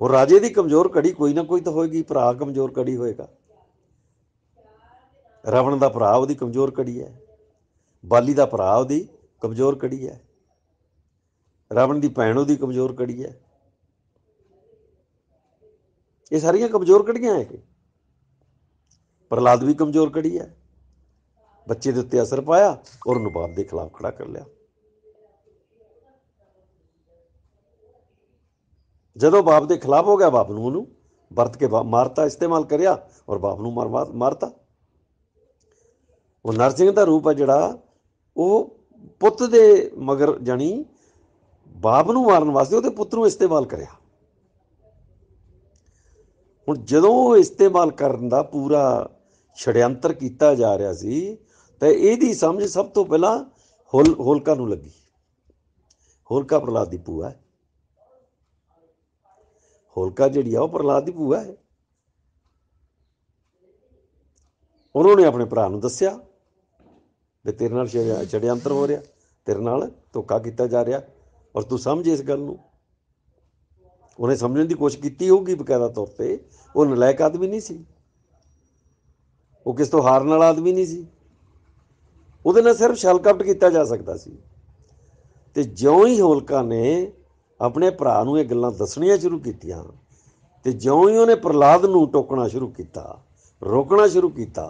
ਉਹ ਰਾਜੇ ਦੀ ਕਮਜ਼ੋਰ ਕੜੀ ਕੋਈ ਨਾ ਕੋਈ ਤਾਂ ਹੋਏਗੀ ਭਰਾ ਕਮਜ਼ੋਰ ਕੜੀ ਹੋਏਗਾ ਰਾਵਣ ਦਾ ਭਰਾ ਉਹਦੀ ਕਮਜ਼ੋਰ ਕੜੀ ਹੈ ਬਾਲੀ ਦਾ ਭਰਾ ਉਹਦੀ ਕਮਜ਼ੋਰ ਕੜੀ ਹੈ ਰਾਵਣ ਦੀ ਭੈਣ ਉਹਦੀ ਕਮਜ਼ੋਰ ਕੜੀ ਹੈ ਇਹ ਸਾਰੀਆਂ ਕਮਜ਼ੋਰ ਕੜੀਆਂ ਹੈ ਕਿ ਪ੍ਰਲਾਦ ਵੀ ਕਮਜ਼ੋਰ ਕੜੀ ਹੈ ਬੱਚੇ ਦੇ ਉੱਤੇ ਅਸਰ ਪਾਇਆ ਔਰ ਨਵਾਬ ਦੇ ਖਿਲਾਫ ਖੜਾ ਕਰ ਲਿਆ ਜਦੋਂ ਬਾਪ ਦੇ ਖਿਲਾਫ ਹੋ ਗਿਆ ਬਾਪ ਨੂੰ ਉਹਨੂੰ ਵਰਤ ਕੇ ਮਾਰਤਾ ਇਸਤੇਮਾਲ ਕਰਿਆ ਔਰ ਬਾਪ ਨੂੰ ਮਾਰਤਾ ਉਹ ਨਰਸਿੰਘ ਦਾ ਰੂਪ ਹੈ ਜਿਹੜਾ ਉਹ ਪੁੱਤ ਦੇ ਮਗਰ ਜਾਨੀ ਬਾਪ ਨੂੰ ਮਾਰਨ ਵਾਸਤੇ ਉਹਦੇ ਪੁੱਤ ਨੂੰ ਇਸਤੇਮਾਲ ਕਰਿਆ ਹੁਣ ਜਦੋਂ ਉਹ ਇਸਤੇਮਾਲ ਕਰਨ ਦਾ ਪੂਰਾ ਛੜਿਆੰਤਰ ਕੀਤਾ ਜਾ ਰਿਹਾ ਸੀ ਤਾਂ ਇਹਦੀ ਸਮਝ ਸਭ ਤੋਂ ਪਹਿਲਾਂ ਹੋਲ ਹੋਲਕਾ ਨੂੰ ਲੱਗੀ ਹੋਲਕਾ ਪ੍ਰਲਾਦ ਦੀ ਭੂਆ ਹੈ ਹੋਲਕਾ ਜਿਹੜੀ ਆ ਉਹ ਪ੍ਰਲਾਦ ਦੀ ਭੂਆ ਹੈ ਉਹਨਾਂ ਨੇ ਆਪਣੇ ਭਰਾ ਨੂੰ ਦੱਸਿਆ ਵੀ ਤੇਰੇ ਨਾਲ ਅੰਤਰ ਹੋ ਰਿਹਾ ਤੇਰੇ ਨਾਲ ਧੋਖਾ ਕੀਤਾ ਜਾ ਰਿਹਾ ਔਰ ਤੂੰ ਸਮਝ ਇਸ ਗੱਲ ਨੂੰ ਉਹਨੇ ਸਮਝਣ ਦੀ ਕੋਸ਼ਿਸ਼ ਕੀਤੀ ਹੋਊਗੀ ਬਕਾਇਦਾ ਤੌਰ ਤੇ ਉਹ ਨਲਾਇਕ ਆਦਮੀ ਨਹੀਂ ਸੀ ਉਹ ਕਿਸ ਤੋਂ ਹਾਰਨ ਵਾਲਾ ਆਦਮੀ ਨਹੀਂ ਸੀ ਉਹਦੇ ਨਾਲ ਸਿਰਫ ਛਲਕਪਟ ਕੀਤਾ ਜਾ ਸਕਦਾ ਸੀ ਤੇ ਜਿਉਂ ਹੀ ਹੋਲਕਾ ਨੇ ਆਪਣੇ ਭਰਾ ਨੂੰ ਇਹ ਗੱਲਾਂ ਦੱਸਣੀਆਂ ਸ਼ੁਰੂ ਕੀਤੀਆਂ ਤੇ ਜਿਉਂ ਹੀ ਉਹਨੇ ਪ੍ਰਲਾਦ ਨੂੰ ਟੋਕਣਾ ਸ਼ੁਰੂ ਕੀਤਾ ਰੋਕਣਾ ਸ਼ੁਰੂ ਕੀਤਾ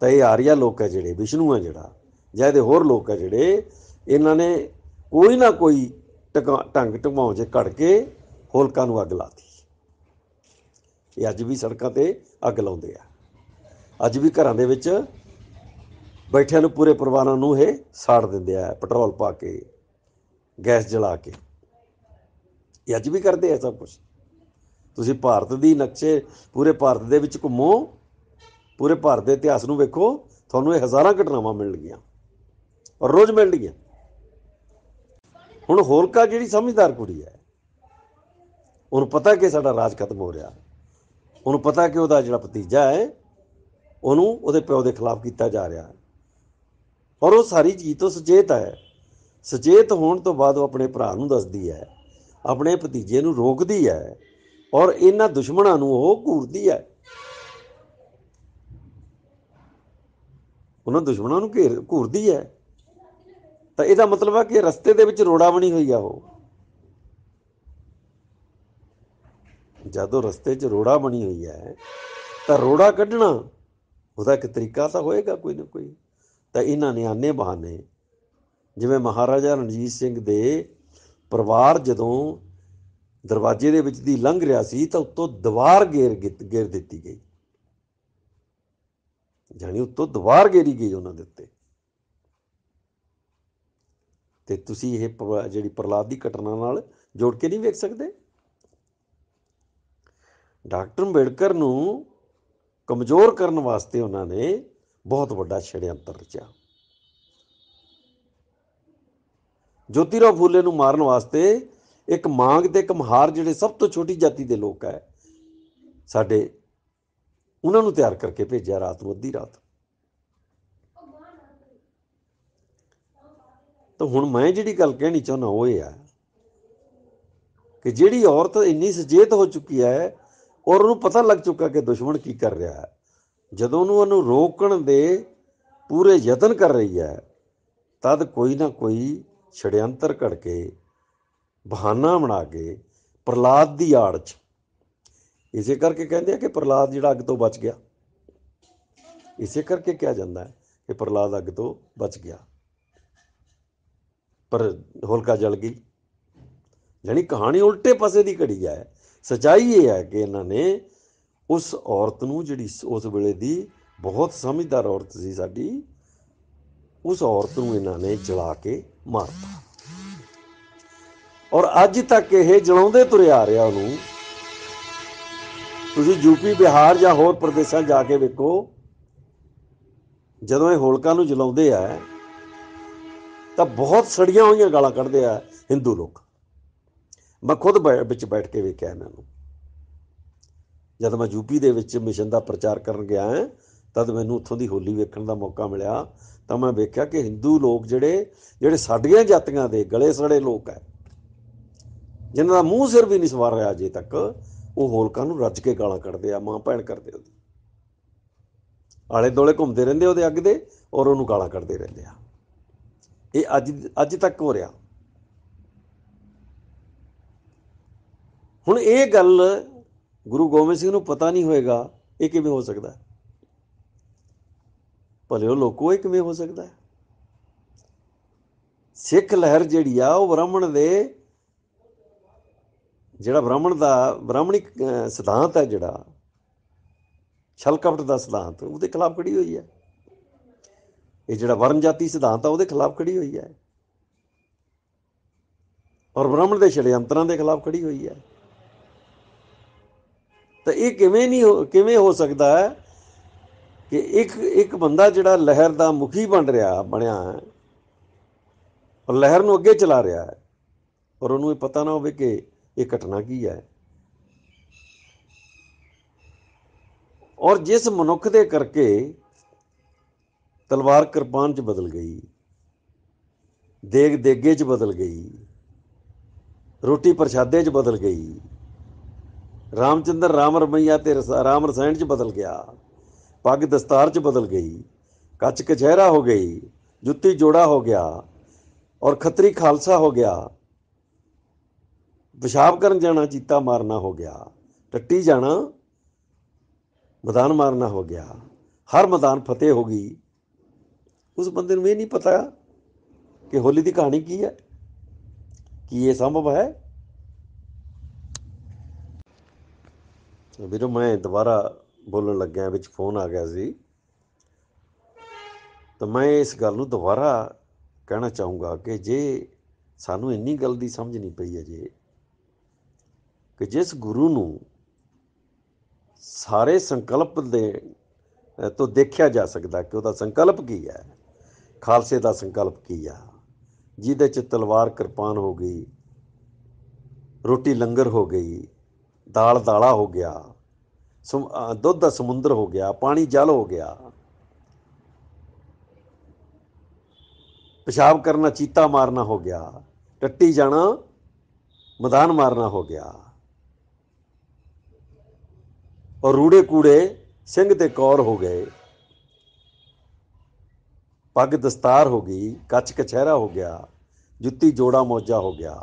ਤਾਂ ਇਹ ਆਰੀਆ ਲੋਕ ਹੈ ਜਿਹੜੇ ਵਿਸ਼ਨੂ ਹੈ ਜਿਹੜਾ ਜਾਂ ਇਹਦੇ ਹੋਰ ਲੋਕ ਹੈ ਜਿਹੜੇ ਇਹਨਾਂ ਨੇ ਕੋਈ ਨਾ ਕੋਈ ਢੰਗ ਢਮਾਉ ਜੇ ਘੜ ਕੇ ਹੋਲਕਾਂ ਨੂੰ ਅੱਗ ਲਾਤੀ ਇਹ ਅੱਜ ਵੀ ਸੜਕਾਂ ਤੇ ਅੱਗ ਲਾਉਂਦੇ ਆ ਅੱਜ ਵੀ ਘਰਾਂ ਦੇ ਵਿੱਚ ਬੈਠਿਆਂ ਨੂੰ ਪੂਰੇ ਪਰਿਵਾਰਾਂ ਨੂੰ ਇਹ ਸਾੜ ਦਿੰਦੇ ਆ ਪੈਟਰੋਲ ਪਾ ਕੇ ਗੈਸ ਜਲਾ ਕੇ ਇਹ ਅੱਜ ਵੀ ਕਰਦੇ ਆ ਸਭ ਕੁਝ ਤੁਸੀਂ ਭਾਰਤ ਦੀ ਨਕਸ਼ੇ ਪੂਰੇ ਭਾਰਤ ਦੇ ਵਿੱਚ ਘੁੰਮੋ ਪੂਰੇ ਭਾਰਤ ਦੇ ਇਤਿਹਾਸ ਨੂੰ ਵੇਖੋ ਤੁਹਾਨੂੰ ਇਹ ਹਜ਼ਾਰਾਂ ਘਟਨਾਵਾਂ ਮਿਲਣਗੀਆਂ ਔਰ ਰੋਜ਼ ਮਿਲਣਗੀਆਂ ਹੁਣ ਹੋਲਕਾ ਜਿਹੜੀ ਸਮਝਦਾਰ ਕੁੜੀ ਹੈ ਉਹਨੂੰ ਪਤਾ ਕਿ ਸਾਡਾ ਰਾਜ ਖਤਮ ਹੋ ਰਿਹਾ ਉਹਨੂੰ ਪਤਾ ਕਿ ਉਹਦਾ ਜਿਹੜਾ ਭਤੀਜਾ ਹੈ ਉਹਨੂੰ ਉਹਦੇ ਪਿਓ ਦੇ ਖਿਲਾਫ ਕੀਤਾ ਜਾ ਰਿਹਾ ਹੈ ਔਰ ਉਹ ਸਾਰੀ ਚੀਜ਼ ਤੋਂ ਸੁਚੇਤ ਹੈ ਸੁਚੇਤ ਹੋਣ ਤੋਂ ਬਾਅਦ ਉਹ ਆਪਣੇ ਭਰਾ ਨੂੰ ਦੱਸਦੀ ਹੈ ਆਪਣੇ ਭਤੀਜੇ ਨੂੰ ਰੋਕਦੀ ਹੈ ਔਰ ਇਹਨਾਂ ਦੁਸ਼ਮਣਾਂ ਨੂੰ ਉਹ ਘੂਰਦੀ ਹੈ ਉਹਨਾਂ ਦੁਸ਼ਮਣਾਂ ਨੂੰ ਘੇਰ ਘੂਰਦੀ ਹੈ ਤਾਂ ਇਹਦਾ ਮਤਲਬ ਹੈ ਕਿ ਰਸਤੇ ਦੇ ਵਿੱਚ ਰੋੜਾ ਬਣੀ ਹੋਈ ਆ ਉਹ ਜਦੋਂ ਰਸਤੇ 'ਚ ਰੋੜਾ ਬਣੀ ਹੋਈ ਹੈ ਤਾਂ ਰੋੜਾ ਕੱਢਣਾ ਉਹਦਾ ਇੱਕ ਤਰੀਕਾ ਤਾਂ ਹੋਏਗਾ ਕੋਈ ਨਾ ਕੋਈ ਤਾਂ ਇਹਨਾਂ ਨੇ ਆਨੇ ਬਹਾਨੇ ਜਿਵੇਂ ਮਹਾਰਾਜਾ ਰਣਜੀਤ ਸਿੰਘ ਦੇ ਪਰਿਵਾਰ ਜਦੋਂ ਦਰਵਾਜ਼ੇ ਦੇ ਵਿੱਚ ਦੀ ਲੰਘ ਰਿਆ ਸੀ ਤਾਂ ਉੱਤੋਂ ਦੀਵਾਰ ਗੇਰ ਗੇਰ ਦਿੱਤੀ ਗਈ ਜਾਨੀ ਉਤੋਂ ਦਵਾਰ ਗੇਰੀ ਗਈ ਉਹਨਾਂ ਦੇ ਉੱਤੇ ਤੇ ਤੁਸੀਂ ਇਹ ਜਿਹੜੀ ਪ੍ਰਲਾਦ ਦੀ ਘਟਨਾ ਨਾਲ ਜੋੜ ਕੇ ਨਹੀਂ ਵੇਖ ਸਕਦੇ ਡਾਕਟਰ ਅੰਬੇਡਕਰ ਨੂੰ ਕਮਜ਼ੋਰ ਕਰਨ ਵਾਸਤੇ ਉਹਨਾਂ ਨੇ ਬਹੁਤ ਵੱਡਾ ਛੜਿਆੰਤਰ ਰਚਿਆ ਜੋਤੀਰਾਵ ਫੂਲੇ ਨੂੰ ਮਾਰਨ ਵਾਸਤੇ ਇੱਕ ਮਾਂਗ ਤੇ ਇੱਕ ਮਹਾਰ ਜਿਹੜੇ ਸਭ ਤੋਂ ਛੋਟੀ ਜਾਤੀ ਦੇ ਲੋਕ ਹੈ ਸਾਡੇ ਉਹਨਾਂ ਨੂੰ ਤਿਆਰ ਕਰਕੇ ਭੇਜਿਆ ਰਾਤ ਨੂੰ ਅੱਧੀ ਰਾਤ ਤਾਂ ਹੁਣ ਮੈਂ ਜਿਹੜੀ ਗੱਲ ਕਹਿਣੀ ਚਾਹੁੰਦਾ ਉਹ ਇਹ ਆ ਕਿ ਜਿਹੜੀ ਔਰਤ ਇੰਨੀ ਸਜੇਤ ਹੋ ਚੁੱਕੀ ਹੈ ਔਰ ਉਹਨੂੰ ਪਤਾ ਲੱਗ ਚੁੱਕਾ ਕਿ ਦੁਸ਼ਮਣ ਕੀ ਕਰ ਰਿਹਾ ਹੈ ਜਦੋਂ ਉਹਨੂੰ ਉਹਨੂੰ ਰੋਕਣ ਦੇ ਪੂਰੇ ਯਤਨ ਕਰ ਰਹੀ ਹੈ ਤਦ ਕੋਈ ਨਾ ਕੋਈ ਛੜਿਆੰਤਰ ਘੜ ਕੇ ਬਹਾਨਾ ਬਣਾ ਕੇ ਪ੍ਰਲਾਦ ਦੀ ਆੜ 'ਚ ਇਸੇ ਕਰਕੇ ਕਹਿੰਦੇ ਆ ਕਿ ਪ੍ਰਲਾਦ ਜਿਹੜਾ ਅੱਗ ਤੋਂ ਬਚ ਗਿਆ ਇਸੇ ਕਰਕੇ ਕਿਹਾ ਜਾਂਦਾ ਹੈ ਕਿ ਪ੍ਰਲਾਦ ਅੱਗ ਤੋਂ ਬਚ ਗਿਆ ਪਰ ਹੋਲਕਾ ਜਲ ਗਈ ਯਾਨੀ ਕਹਾਣੀ ਉਲਟੇ ਪਾਸੇ ਦੀ ਘੜੀ ਹੈ ਸਚਾਈ ਇਹ ਹੈ ਕਿ ਇਹਨਾਂ ਨੇ ਉਸ ਔਰਤ ਨੂੰ ਜਿਹੜੀ ਉਸ ਵੇਲੇ ਦੀ ਬਹੁਤ ਸਮਝਦਾਰ ਔਰਤ ਸੀ ਸਾਡੀ ਉਸ ਔਰਤ ਨੂੰ ਇਹਨਾਂ ਨੇ ਜਲਾ ਕੇ ਮਾਰਤਾ ਔਰ ਅੱਜ ਤੱਕ ਇਹ ਜਲਾਉਂਦੇ ਤੁਰਿਆ ਆ ਰਿਹਾ ਉਹਨੂੰ ਤੁਸੀਂ ਯੂਪੀ ਬਿਹਾਰ ਜਾਂ ਹੋਰ ਪ੍ਰਦੇਸ਼ਾਂ ਜਾ ਕੇ ਵੇਖੋ ਜਦੋਂ ਇਹ ਹੋਲਕਾਂ ਨੂੰ ਜਲਾਉਂਦੇ ਆ ਤਾਂ ਬਹੁਤ ਸੜੀਆਂ ਹੋਈਆਂ ਗਾਲਾਂ ਕੱਢਦੇ ਆ ਹਿੰਦੂ ਲੋਕ ਮੈਂ ਖੁਦ ਵਿੱਚ ਬੈਠ ਕੇ ਵੇਖਿਆ ਇਹਨਾਂ ਨੂੰ ਜਦ ਮੈਂ ਯੂਪੀ ਦੇ ਵਿੱਚ ਮਿਸ਼ਨ ਦਾ ਪ੍ਰਚਾਰ ਕਰਨ ਗਿਆ ਹਾਂ ਤਦ ਮੈਨੂੰ ਉੱਥੋਂ ਦੀ ਹੋਲੀ ਵੇਖਣ ਦਾ ਮੌਕਾ ਮਿਲਿਆ ਤਾਂ ਮੈਂ ਵੇਖਿਆ ਕਿ ਹਿੰਦੂ ਲੋਕ ਜਿਹੜੇ ਜਿਹੜੇ ਸਾਡੀਆਂ ਜਾਤੀਆਂ ਦੇ ਗਲੇ ਸੜੇ ਲੋਕ ਹੈ ਜਿਨ੍ਹਾਂ ਦਾ ਮੂੰਹ ਸਿਰ ਵੀ ਨਹੀਂ ਸਵਾਰ ਰਿਹਾ ਅਜੇ ਤੱਕ ਉਹ ਹੋਲਕਾਂ ਨੂੰ ਰੱਜ ਕੇ ਗਾਲਾਂ ਕੱਢਦੇ ਆ ਮਾਂ ਭੈਣ ਕਰਦੇ ਉਹਦੀ ਆਲੇ ਦੋਲੇ ਘੁੰਮਦੇ ਰਹਿੰਦੇ ਉਹਦੇ ਅੱਗ ਦੇ ਔਰ ਉਹਨੂੰ ਗਾਲਾਂ ਕੱਢਦੇ ਰਹਿੰਦੇ ਆ ਇਹ ਅੱਜ ਅੱਜ ਤੱਕ ਹੋ ਰਿਹਾ ਹੁਣ ਇਹ ਗੱਲ ਗੁਰੂ ਗੋਬਿੰਦ ਸਿੰਘ ਨੂੰ ਪਤਾ ਨਹੀਂ ਹੋਏਗਾ ਇਹ ਕਿਵੇਂ ਹੋ ਸਕਦਾ ਹੈ ਭਲੇ ਉਹ ਲੋਕੋ ਇਹ ਕਿਵੇਂ ਹੋ ਸਕਦਾ ਹੈ ਸਿੱਖ ਲਹਿਰ ਜਿਹੜੀ ਆ ਉਹ ਬ੍ਰਾਹਮਣ ਦੇ ਜਿਹੜਾ ਬ੍ਰਾਹਮਣ ਦਾ ਬ੍ਰਾਹਮਣਿਕ ਸਿਧਾਂਤ ਹੈ ਜਿਹੜਾ ਛਲ ਕਪਟ ਦਾ ਸਿਧਾਂਤ ਉਹਦੇ ਖਿਲਾਫ ਖੜੀ ਹੋਈ ਹੈ ਇਹ ਜਿਹੜਾ ਵਰਨ ਜਾਤੀ ਸਿਧਾਂਤ ਆ ਉਹਦੇ ਖਿਲਾਫ ਖੜੀ ਹੋਈ ਹੈ ਔਰ ਬ੍ਰਾਹਮਣ ਦੇ ਛੜਯੰਤਰਾਂ ਦੇ ਖਿਲਾਫ ਖੜੀ ਹੋਈ ਹੈ ਤਾਂ ਇਹ ਕਿਵੇਂ ਨਹੀਂ ਕਿਵੇਂ ਹੋ ਸਕਦਾ ਹੈ ਕਿ ਇੱਕ ਇੱਕ ਬੰਦਾ ਜਿਹੜਾ ਲਹਿਰ ਦਾ ਮੁਖੀ ਬਣ ਰਿਹਾ ਬਣਿਆ ਹੈ ਔਰ ਲਹਿਰ ਨੂੰ ਅੱਗੇ ਚਲਾ ਰਿਹਾ ਹੈ ਔਰ ਉਹਨੂੰ ਇਹ ਪਤਾ ਨਾ ਹੋਵੇ ਕਿ ਇਹ ਘਟਨਾ ਕੀ ਹੈ ਔਰ ਜਿਸ ਮਨੁੱਖ ਦੇ ਕਰਕੇ ਤਲਵਾਰ ਕਿਰਪਾਨ ਚ ਬਦਲ ਗਈ ਦੇਗ ਦੇਗੇ ਚ ਬਦਲ ਗਈ ਰੋਟੀ ਪ੍ਰਸ਼ਾਦੇ ਚ ਬਦਲ ਗਈ ਰਾਮਚੰਦਰ ਰਾਮ ਰਮਈਆ ਤੇ ਰਾਮ ਰਸਾਇਣ ਚ ਬਦਲ ਗਿਆ ਪੱਗ ਦਸਤਾਰ ਚ ਬਦਲ ਗਈ ਕੱਚ ਕਚਹਿਰਾ ਹੋ ਗਈ ਜੁੱਤੀ ਜੋੜਾ ਹੋ ਗਿਆ ਔਰ ਖੱਤਰੀ ਖਾਲਸਾ ਹੋ ਗਿਆ ਪਿਸ਼ਾਬ ਕਰਨ ਜਾਣਾ ਚੀਤਾ ਮਾਰਨਾ ਹੋ ਗਿਆ ਟੱਟੀ ਜਾਣਾ ਮੈਦਾਨ ਮਾਰਨਾ ਹੋ ਗਿਆ ਹਰ ਮੈਦਾਨ ਫਤਿਹ ਹੋ ਗਈ ਉਸ ਬੰਦੇ ਨੂੰ ਇਹ ਨਹੀਂ ਪਤਾ ਕਿ ਹੋਲੀ ਦੀ ਕਹਾਣੀ ਕੀ ਹੈ ਕੀ ਇਹ ਸੰਭਵ ਹੈ ਵੀਰੋ ਮੈਂ ਦੁਬਾਰਾ ਬੋਲਣ ਲੱਗਿਆ ਵਿੱਚ ਫੋਨ ਆ ਗਿਆ ਸੀ ਤਾਂ ਮੈਂ ਇਸ ਗੱਲ ਨੂੰ ਦੁਬਾਰਾ ਕਹਿਣਾ ਚਾਹੂੰਗਾ ਕਿ ਜੇ ਸਾਨੂੰ ਇੰਨੀ ਗੱਲ ਦੀ ਸਮਝ ਨਹੀਂ ਪਈ ਅਜੇ ਕਿ ਜਿਸ ਗੁਰੂ ਨੂੰ ਸਾਰੇ ਸੰਕਲਪ ਦੇ ਤੋਂ ਦੇਖਿਆ ਜਾ ਸਕਦਾ ਕਿ ਉਹਦਾ ਸੰਕਲਪ ਕੀ ਹੈ ਖਾਲਸੇ ਦਾ ਸੰਕਲਪ ਕੀ ਆ ਜਿਹਦੇ ਚ ਤਲਵਾਰ ਕਿਰਪਾਨ ਹੋ ਗਈ ਰੋਟੀ ਲੰਗਰ ਹੋ ਗਈ ਦਾਲ ਦਾਲਾ ਹੋ ਗਿਆ ਦੁੱਧ ਦਾ ਸਮੁੰਦਰ ਹੋ ਗਿਆ ਪਾਣੀ ਜਲ ਹੋ ਗਿਆ ਪਿਸ਼ਾਬ ਕਰਨਾ ਚੀਤਾ ਮਾਰਨਾ ਹੋ ਗਿਆ ਟੱਟੀ ਜਾਣਾ ਮੈਦਾਨ ਮਾਰਨਾ ਹੋ ਗਿਆ ਔਰ ਰੂੜੇ ਕੂੜੇ ਸਿੰਘ ਤੇ ਕੌਰ ਹੋ ਗਏ ਪੱਗ ਦਸਤਾਰ ਹੋ ਗਈ ਕੱਚ ਕਛਹਿਰਾ ਹੋ ਗਿਆ ਜੁੱਤੀ ਜੋੜਾ ਮੋਜਾ ਹੋ ਗਿਆ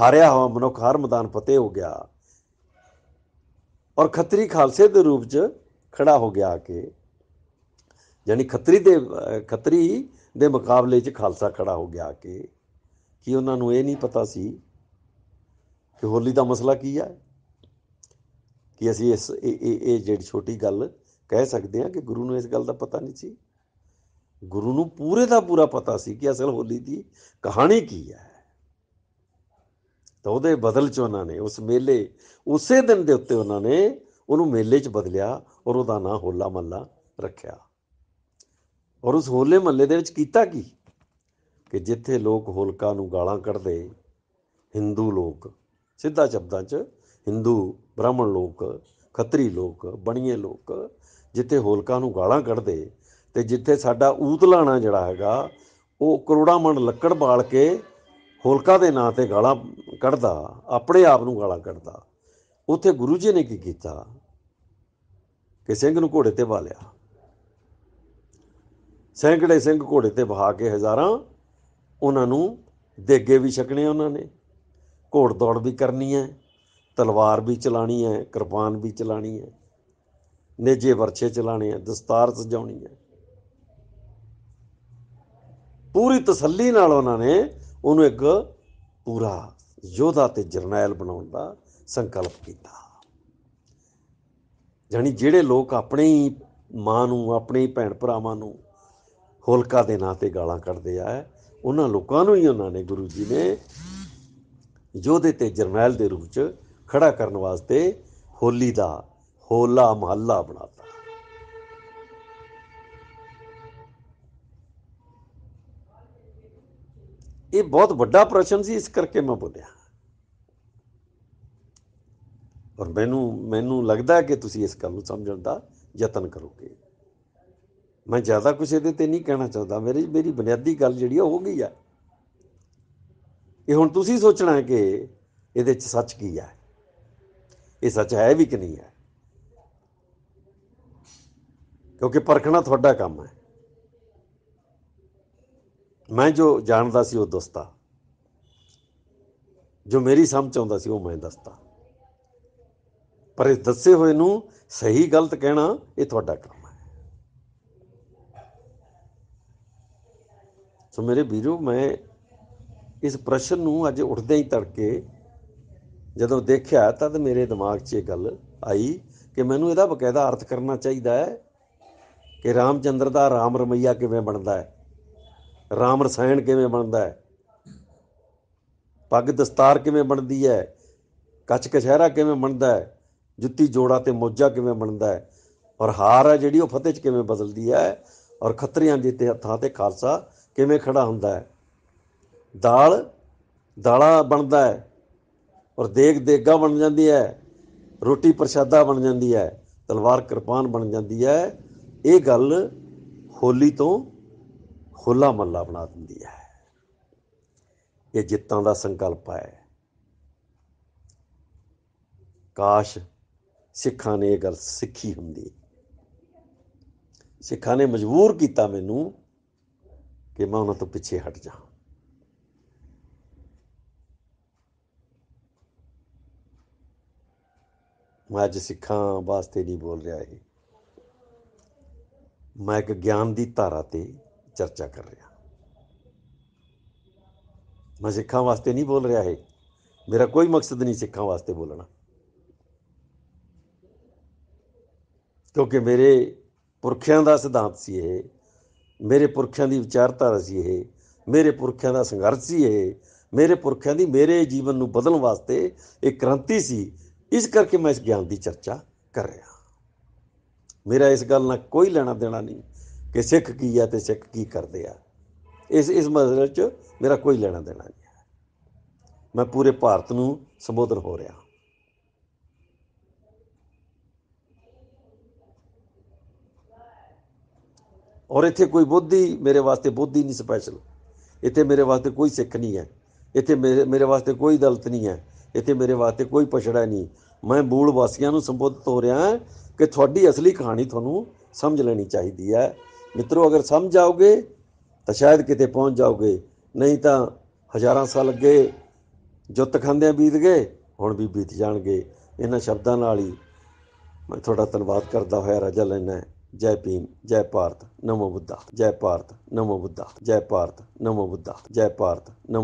ਹਾਰਿਆ ਹੋ ਮਨੁੱਖ ਹਰ ਮੈਦਾਨ ਫਤਿਹ ਹੋ ਗਿਆ ਔਰ ਖੱਤਰੀ ਖਾਲਸੇ ਦੇ ਰੂਪ 'ਚ ਖੜਾ ਹੋ ਗਿਆ ਕਿ ਯਾਨੀ ਖੱਤਰੀ ਦੇ ਖੱਤਰੀ ਦੇ ਮੁਕਾਬਲੇ 'ਚ ਖਾਲਸਾ ਖੜਾ ਹੋ ਗਿਆ ਕਿ ਕੀ ਉਹਨਾਂ ਨੂੰ ਇਹ ਨਹੀਂ ਪਤਾ ਸੀ ਕਿ ਹੋਲੀ ਦਾ ਮਸਲਾ ਕੀ ਹੈ ਕਿ ਅਸੀਂ ਇਸ ਇਹ ਇਹ ਜਿਹੜੀ ਛੋਟੀ ਗੱਲ ਕਹਿ ਸਕਦੇ ਹਾਂ ਕਿ ਗੁਰੂ ਨੂੰ ਇਸ ਗੱਲ ਦਾ ਪਤਾ ਨਹੀਂ ਸੀ ਗੁਰੂ ਨੂੰ ਪੂਰੇ ਦਾ ਪੂਰਾ ਪਤਾ ਸੀ ਕਿ ਅਸਲ ਹੋਲੀ ਦੀ ਕਹਾਣੀ ਕੀ ਹੈ ਤਾਂ ਉਹਦੇ ਬਦਲ ਚ ਉਹਨਾਂ ਨੇ ਉਸ ਮੇਲੇ ਉਸੇ ਦਿਨ ਦੇ ਉੱਤੇ ਉਹਨਾਂ ਨੇ ਉਹਨੂੰ ਮੇਲੇ ਚ ਬਦਲਿਆ ਔਰ ਉਹਦਾ ਨਾਂ ਹੋਲਾ ਮੱਲਾ ਰੱਖਿਆ ਔਰ ਉਸ ਹੋਲੇ ਮੱਲੇ ਦੇ ਵਿੱਚ ਕੀਤਾ ਕੀ ਕਿ ਜਿੱਥੇ ਲੋਕ ਹੋਲਕਾ ਨੂੰ ਗਾਲਾਂ ਕੱਢਦੇ Hindu ਲੋਕ ਸਿੱਧਾ ਚਪਦਾ 'ਚ ਹਿੰਦੂ ਬ੍ਰਾਹਮਣ ਲੋਕ ਖੱਤਰੀ ਲੋਕ ਬਣੀਏ ਲੋਕ ਜਿੱਥੇ ਹੋਲਕਾ ਨੂੰ ਗਾਲਾਂ ਕੱਢਦੇ ਤੇ ਜਿੱਥੇ ਸਾਡਾ ਊਤਲਾਣਾ ਜਿਹੜਾ ਹੈਗਾ ਉਹ ਕਰੋੜਾਂ ਮਣ ਲੱਕੜ ਬਾਲ ਕੇ ਹੋਲਕਾ ਦੇ ਨਾਂ ਤੇ ਗਾਲਾਂ ਕੱਢਦਾ ਆਪਣੇ ਆਪ ਨੂੰ ਗਾਲਾਂ ਕੱਢਦਾ ਉੱਥੇ ਗੁਰੂ ਜੀ ਨੇ ਕੀ ਕੀਤਾ ਕਿ ਸਿੰਘ ਨੂੰ ਘੋੜੇ ਤੇ ਲਿਆ ਸੈਂਕੜੇ ਸਿੰਘ ਘੋੜੇ ਤੇ ਬਹਾ ਕੇ ਹਜ਼ਾਰਾਂ ਉਹਨਾਂ ਨੂੰ ਦੇਗੇ ਵੀ ਛਕਣੇ ਉਹਨਾਂ ਨੇ ਘੋੜ ਦੌੜ ਵੀ ਕਰਨੀ ਹੈ ਤਲਵਾਰ ਵੀ ਚਲਾਣੀ ਹੈ ਕਿਰਪਾਨ ਵੀ ਚਲਾਣੀ ਹੈ ਨੇਜੇ ਵਰਛੇ ਚਲਾਣੇ ਹੈ ਦਸਤਾਰ ਸਜਾਉਣੀ ਹੈ ਪੂਰੀ ਤਸੱਲੀ ਨਾਲ ਉਹਨਾਂ ਨੇ ਉਹਨੂੰ ਇੱਕ ਪੂਰਾ ਯੋਧਾ ਤੇ ਜਰਨੈਲ ਬਣਾਉਣ ਦਾ ਸੰਕਲਪ ਕੀਤਾ ਜਾਨੀ ਜਿਹੜੇ ਲੋਕ ਆਪਣੇ ਹੀ ਮਾਂ ਨੂੰ ਆਪਣੇ ਹੀ ਭੈਣ ਭਰਾਵਾਂ ਨੂੰ ਹੋਲਕਾ ਦੇ ਨਾਂ ਤੇ ਗਾਲਾਂ ਕੱਢਦੇ ਆ ਉਹਨਾਂ ਲੋਕਾਂ ਨੂੰ ਹੀ ਉਹਨਾਂ ਨੇ ਗੁਰੂ ਜੀ ਨੇ ਯੋਧੇ ਤੇ ਜਰਨੈਲ ਦੇ ਰੂਪ ਚ ਖੜਾ ਕਰਨ ਵਾਸਤੇ ਹੋਲੀ ਦਾ ਹੋਲਾ ਮਹੱਲਾ ਬਣਾਤਾ ਇਹ ਬਹੁਤ ਵੱਡਾ ਪ੍ਰਸ਼ਨ ਸੀ ਇਸ ਕਰਕੇ ਮੈਂ ਬੋਲਿਆ ਪਰ ਮੈਨੂੰ ਮੈਨੂੰ ਲੱਗਦਾ ਕਿ ਤੁਸੀਂ ਇਸ ਗੱਲ ਨੂੰ ਸਮਝਣ ਦਾ ਯਤਨ ਕਰੋਗੇ ਮੈਂ ਜ਼ਿਆਦਾ ਕੁਝ ਇਹਦੇ ਤੇ ਨਹੀਂ ਕਹਿਣਾ ਚਾਹੁੰਦਾ ਮੇਰੀ ਮੇਰੀ ਬੁਨਿਆਦੀ ਗੱਲ ਜਿਹੜੀ ਹੋ ਗਈ ਆ ਇਹ ਹੁਣ ਤੁਸੀਂ ਸੋਚਣਾ ਹੈ ਕਿ ਇਹਦੇ ਚ ਸੱਚ ਕੀ ਹੈ ਇਹ ਸੱਚ ਹੈ ਵੀ ਕਿ ਨਹੀਂ ਹੈ ਕਿਉਂਕਿ ਪਰਖਣਾ ਤੁਹਾਡਾ ਕੰਮ ਹੈ ਮੈਂ ਜੋ ਜਾਣਦਾ ਸੀ ਉਹ ਦੱਸਦਾ ਜੋ ਮੇਰੀ ਸਮਝ ਆਉਂਦਾ ਸੀ ਉਹ ਮੈਂ ਦੱਸਦਾ ਪਰ ਇਸ ਦੱਸੇ ਹੋਏ ਨੂੰ ਸਹੀ ਗਲਤ ਕਹਿਣਾ ਇਹ ਤੁਹਾਡਾ ਕੰਮ ਹੈ ਸੋ ਮੇਰੇ ਵੀਰੋ ਮੈਂ ਇਸ ਪ੍ਰਸ਼ਨ ਨੂੰ ਅੱਜ ਉੱਠਦੇ ਹੀ ਤੜਕੇ ਜਦੋਂ ਦੇਖਿਆ ਤਦ ਮੇਰੇ ਦਿਮਾਗ 'ਚ ਇਹ ਗੱਲ ਆਈ ਕਿ ਮੈਨੂੰ ਇਹਦਾ ਬਕਾਇਦਾ ਅਰਥ ਕਰਨਾ ਚਾਹੀਦਾ ਹੈ ਕਿ ਰਾਮਚੰਦਰ ਦਾ ਰਾਮ ਰਮਈਆ ਕਿਵੇਂ ਬਣਦਾ ਹੈ ਰਾਮ ਰਸਾਇਣ ਕਿਵੇਂ ਬਣਦਾ ਹੈ ਪੱਗ ਦਸਤਾਰ ਕਿਵੇਂ ਬਣਦੀ ਹੈ ਕੱਚ ਕਸ਼ਹਿਰਾ ਕਿਵੇਂ ਬਣਦਾ ਹੈ ਜੁੱਤੀ ਜੋੜਾ ਤੇ ਮੋਜਾ ਕਿਵੇਂ ਬਣਦਾ ਹੈ ਔਰ ਹਾਰ ਹੈ ਜਿਹੜੀ ਉਹ ਫਤਿਹ 'ਚ ਕਿਵੇਂ ਬਦਲਦੀ ਹੈ ਔਰ ਖੱਤਰੀਆਂ ਦੇ ਤੇ ਹੱਥਾਂ ਤੇ ਖਾਲਸਾ ਕਿਵੇਂ ਖੜਾ ਹੁੰਦਾ ਹੈ ਦਾਲ ਦਾਲਾ ਬਣਦਾ ਹੈ ਔਰ ਦੇਗ ਦੇਗਾ ਬਣ ਜਾਂਦੀ ਹੈ ਰੋਟੀ ਪ੍ਰਸ਼ਾਦਾ ਬਣ ਜਾਂਦੀ ਹੈ ਤਲਵਾਰ ਕਿਰਪਾਨ ਬਣ ਜਾਂਦੀ ਹੈ ਇਹ ਗੱਲ ਹੋਲੀ ਤੋਂ ਹੋਲਾ ਮੱਲਾ ਬਣਾ ਦਿੰਦੀ ਹੈ ਇਹ ਜਿੱਤਾਂ ਦਾ ਸੰਕਲਪ ਹੈ ਕਾਸ਼ ਸਿੱਖਾਂ ਨੇ ਇਹ ਗੱਲ ਸਿੱਖੀ ਹੁੰਦੀ ਸਿੱਖਾਂ ਨੇ ਮਜਬੂਰ ਕੀਤਾ ਮੈਨੂੰ ਕਿ ਮੈਂ ਉਹਨਾਂ ਤੋਂ ਪਿੱਛੇ ਹਟ ਜਾਵਾਂ ਮੈਂ ਅੱਜ ਸਿੱਖਾਂ ਵਾਸਤੇ ਨਹੀਂ ਬੋਲ ਰਿਹਾ ਇਹ ਮੈਂ ਇੱਕ ਗਿਆਨ ਦੀ ਧਾਰਾ ਤੇ ਚਰਚਾ ਕਰ ਰਿਹਾ ਮੈਂ ਸਿੱਖਾਂ ਵਾਸਤੇ ਨਹੀਂ ਬੋਲ ਰਿਹਾ ਇਹ ਮੇਰਾ ਕੋਈ ਮਕਸਦ ਨਹੀਂ ਸਿੱਖਾਂ ਵਾਸਤੇ ਬੋਲਣਾ ਕਿਉਂਕਿ ਮੇਰੇ ਪੁਰਖਿਆਂ ਦਾ ਸਿਧਾਂਤ ਸੀ ਇਹ ਮੇਰੇ ਪੁਰਖਿਆਂ ਦੀ ਵਿਚਾਰਧਾਰਾ ਸੀ ਇਹ ਮੇਰੇ ਪੁਰਖਿਆਂ ਦਾ ਸੰਘਰਸ਼ ਸੀ ਇਹ ਮੇਰੇ ਪੁਰਖਿਆਂ ਦੀ ਮੇਰੇ ਜੀਵਨ ਨੂੰ ਬਦਲਣ ਵਾਸਤੇ ਇਹ ਕ੍ਰਾਂਤੀ ਸੀ ਇਸ ਕਰਕੇ ਮੈਂ ਇਸ ਗਿਆਨ ਦੀ ਚਰਚਾ ਕਰ ਰਿਹਾ ਮੇਰਾ ਇਸ ਗੱਲ ਨਾਲ ਕੋਈ ਲੈਣਾ ਦੇਣਾ ਨਹੀਂ ਕਿ ਸਿੱਖ ਕੀ ਆ ਤੇ ਸਿੱਖ ਕੀ ਕਰਦੇ ਆ ਇਸ ਇਸ ਮਸਲੇ 'ਚ ਮੇਰਾ ਕੋਈ ਲੈਣਾ ਦੇਣਾ ਨਹੀਂ ਮੈਂ ਪੂਰੇ ਭਾਰਤ ਨੂੰ ਸੰਬੋਧਨ ਹੋ ਰਿਹਾ ਔਰ ਇੱਥੇ ਕੋਈ ਬੁੱਧੀ ਮੇਰੇ ਵਾਸਤੇ ਬੁੱਧੀ ਨਹੀਂ ਸਪੈਸ਼ਲ ਇੱਥੇ ਮੇਰੇ ਵਾਸਤੇ ਕੋਈ ਸਿੱਖ ਨਹੀਂ ਹੈ ਇੱਥੇ ਮੇਰੇ ਮੇਰੇ ਵਾਸਤੇ ਕੋਈ ਦਲਤ ਨਹੀਂ ਹੈ ਇੱਥੇ ਮੇਰੇ ਵਾਸਤੇ ਕੋਈ ਪਛੜਾ ਨਹੀਂ ਮੈਂ ਬੂਲ ਵਾਸੀਆਂ ਨੂੰ ਸੰਬੋਧਿਤ ਹੋ ਰਿਹਾ ਹਾਂ ਕਿ ਤੁਹਾਡੀ ਅਸਲੀ ਕਹਾਣੀ ਤੁਹਾਨੂੰ ਸਮਝ ਲੈਣੀ ਚਾਹੀਦੀ ਹੈ ਮਿੱਤਰੋ ਅਗਰ ਸਮਝ ਜਾਓਗੇ ਤਾਂ ਸ਼ਾਇਦ ਕਿਤੇ ਪਹੁੰਚ ਜਾਓਗੇ ਨਹੀਂ ਤਾਂ ਹਜ਼ਾਰਾਂ ਸਾਲ ਅੱਗੇ ਜੁੱਤ ਖਾਂਦਿਆਂ ਬੀਤ ਗਏ ਹੁਣ ਵੀ ਬੀਤ ਜਾਣਗੇ ਇਹਨਾਂ ਸ਼ਬਦਾਂ ਨਾਲ ਹੀ ਮੈਂ ਤੁਹਾਡਾ ਧੰਨਵਾਦ ਕਰਦਾ ਹੋਇਆ ਰਜਾ ਲੈਣਾ ਜੈ ਭੀਮ ਜੈ ਭਾਰਤ ਨਮੋ ਬੁੱਧਾ ਜੈ ਭਾਰਤ ਨਮੋ ਬੁੱਧਾ ਜੈ ਭਾਰਤ ਨਮੋ ਬੁੱਧਾ ਜੈ ਭਾਰਤ